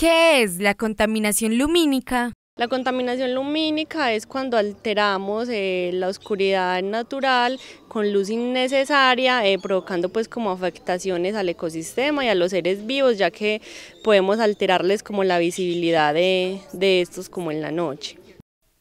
¿Qué es la contaminación lumínica? La contaminación lumínica es cuando alteramos eh, la oscuridad natural con luz innecesaria, eh, provocando pues como afectaciones al ecosistema y a los seres vivos, ya que podemos alterarles como la visibilidad de estos como en la noche.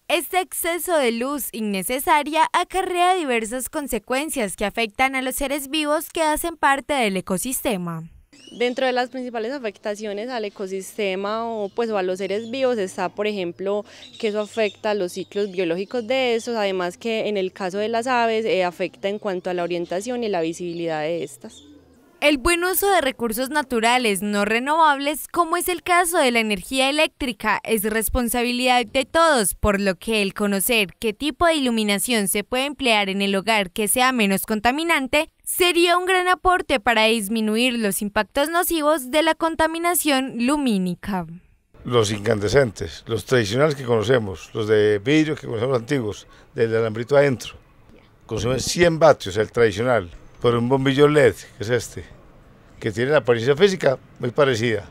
Este exceso de luz innecesaria acarrea diversas consecuencias que afectan a los seres vivos que hacen parte del ecosistema. Dentro de las principales afectaciones al ecosistema pues, o, a los seres vivos está, por ejemplo, que eso afecta a los ciclos biológicos de estos, además que en el caso de las aves eh, afecta en cuanto a la orientación y la visibilidad de estas. El buen uso de recursos naturales no renovables, como es el caso de la energía eléctrica, es responsabilidad de todos, por lo que el conocer qué tipo de iluminación se puede emplear en el hogar que sea menos contaminante sería un gran aporte para disminuir los impactos nocivos de la contaminación lumínica. Los incandescentes, los tradicionales que conocemos, los de vidrio que conocemos antiguos, del alambrito adentro, consumen 100 vatios, el tradicional por un bombillo LED, que es este, que tiene la apariencia física muy parecida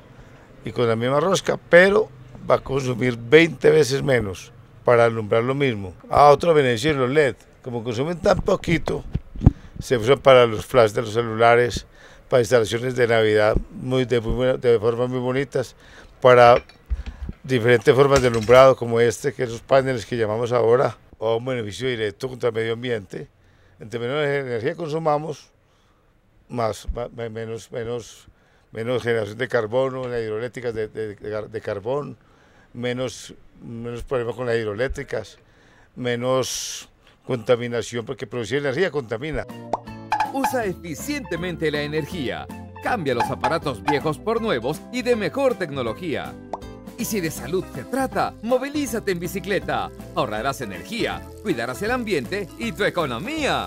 y con la misma rosca, pero va a consumir 20 veces menos para alumbrar lo mismo. A otro beneficio los LED, como consumen tan poquito, se usan para los flash de los celulares, para instalaciones de Navidad muy, de, de formas muy bonitas, para diferentes formas de alumbrado como este, que los paneles que llamamos ahora, o un beneficio directo contra el medio ambiente entre menos energía consumamos, más, menos, menos, generación de carbono, las hidroeléctricas de, carbón, menos, menos problemas con las hidroeléctricas, menos contaminación, porque producir energía contamina. Usa eficientemente la energía. Cambia los aparatos viejos por nuevos y de mejor tecnología. Y si de salud se trata, movilízate en bicicleta. Ahorrarás energía, cuidarás el ambiente y tu economía.